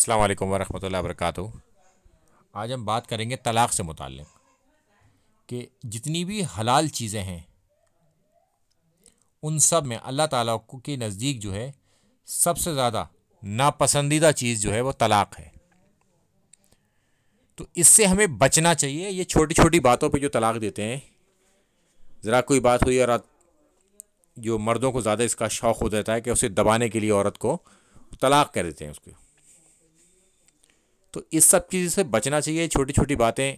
अल्लाम वरहमल वरक आज हम बात करेंगे तलाक़ से मुतल कि जितनी भी हलाल चीज़ें हैं उन सब में अल्लाह ताला के नज़दीक जो है सबसे ज़्यादा नापसंदीदा चीज़ जो है वो तलाक़ है तो इससे हमें बचना चाहिए ये छोटी छोटी बातों पे जो तलाक़ देते हैं ज़रा कोई बात हुई और जो मर्दों को ज़्यादा इसका शौक़ हो जाता है कि उसे दबाने के लिए औरत को तलाक़ कर देते हैं उसको तो इस सब चीज़ से बचना चाहिए छोटी छोटी बातें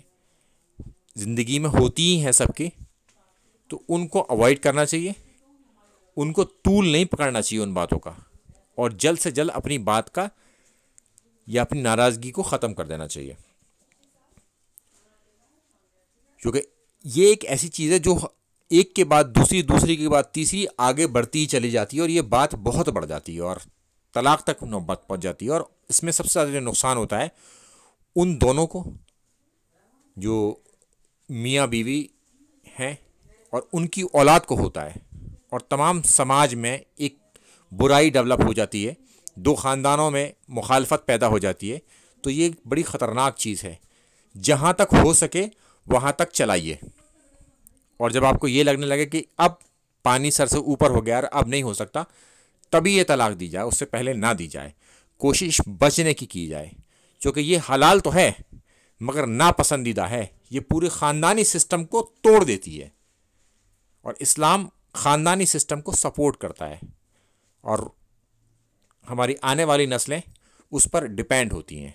ज़िंदगी में होती ही हैं सबकी तो उनको अवॉइड करना चाहिए उनको तूल नहीं पकड़ना चाहिए उन बातों का और जल्द से जल्द अपनी बात का या अपनी नाराज़गी को ख़त्म कर देना चाहिए क्योंकि ये एक ऐसी चीज़ है जो एक के बाद दूसरी दूसरी के बाद तीसरी आगे बढ़ती ही चली जाती है और ये बात बहुत बढ़ जाती है और तलाक तक नौबत पहुँच जाती है और इसमें सबसे ज़्यादा जो नुकसान होता है उन दोनों को जो मियाँ बीवी हैं और उनकी औलाद को होता है और तमाम समाज में एक बुराई डेवलप हो जाती है दो ख़ानदानों में मुखालफत पैदा हो जाती है तो ये बड़ी ख़तरनाक चीज़ है जहाँ तक हो सके वहाँ तक चलाइए और जब आपको ये लगने लगे कि अब पानी सर से ऊपर हो गया और अब नहीं हो सकता तभी ये तलाक दी जाए उससे पहले ना दी जाए कोशिश बचने की की जाए चूँकि ये हलाल तो है मगर नापसंदीदा है ये पूरे ख़ानदानी सिस्टम को तोड़ देती है और इस्लाम ख़ानदानी सिस्टम को सपोर्ट करता है और हमारी आने वाली नस्लें उस पर डिपेंड होती हैं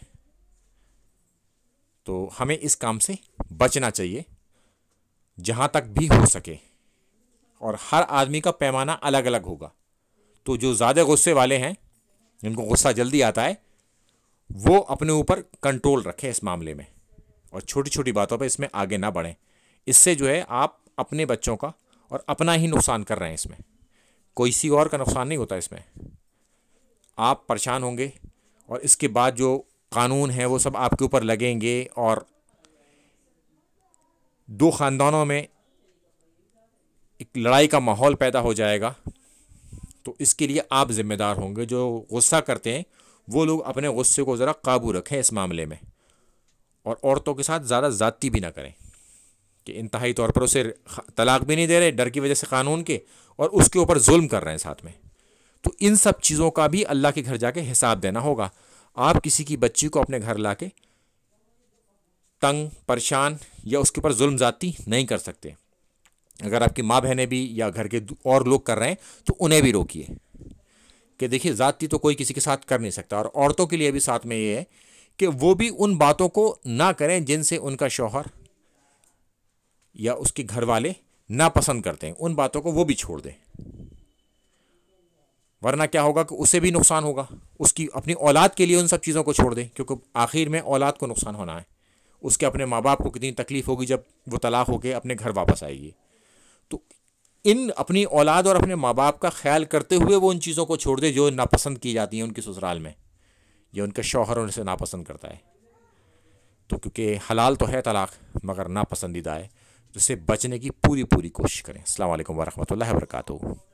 तो हमें इस काम से बचना चाहिए जहाँ तक भी हो सके और हर आदमी का पैमाना अलग अलग होगा तो जो ज़्यादा गुस्से वाले हैं जिनको गुस्सा जल्दी आता है वो अपने ऊपर कंट्रोल रखें इस मामले में और छोटी छोटी बातों पर इसमें आगे ना बढ़ें इससे जो है आप अपने बच्चों का और अपना ही नुकसान कर रहे हैं इसमें कोई सी और का नुकसान नहीं होता इसमें आप परेशान होंगे और इसके बाद जो कानून है वो सब आपके ऊपर लगेंगे और दो ख़ानदानों में एक लड़ाई का माहौल पैदा हो जाएगा तो इसके लिए आप ज़िम्मेदार होंगे जो गुस्सा करते हैं वो लोग अपने गुस्से को ज़रा काबू रखें इस मामले में और औरतों के साथ ज़्यादा ज़्यादती भी ना करें कि इंतहाई तौर पर उसे तलाक भी नहीं दे रहे डर की वजह से कानून के और उसके ऊपर जुल्म कर रहे हैं साथ में तो इन सब चीज़ों का भी अल्लाह के घर जाके हिसाब देना होगा आप किसी की बच्ची को अपने घर ला के तंग परेशान या उसके ऊपर जुल्म ज़ाती नहीं कर सकते अगर आपकी माँ बहनें भी या घर के और लोग कर रहे हैं तो उन्हें भी रोकिए कि देखिए ज़ाती तो कोई किसी के साथ कर नहीं सकता और औरतों के लिए भी साथ में ये है कि वो भी उन बातों को ना करें जिनसे उनका शौहर या उसके घर वाले नापसंद करते हैं उन बातों को वो भी छोड़ दें वरना क्या होगा कि उसे भी नुकसान होगा उसकी अपनी औलाद के लिए उन सब चीज़ों को छोड़ दें क्योंकि आखिर में औलाद को नुकसान होना है उसके अपने माँ बाप को कितनी तकलीफ़ होगी जब वो तलाक होकर अपने घर वापस आएगी तो इन अपनी औलाद और अपने माँ बाप का ख्याल करते हुए वो उन चीज़ों को छोड़ दे जो नापसंद की जाती हैं उनके ससुराल में जो उनका शौहर उनसे नापसंद करता है तो क्योंकि हलाल तो है तलाक़ मगर नापसंदीदा है उससे तो बचने की पूरी पूरी कोशिश करें अल्लाम वरहमल वर्का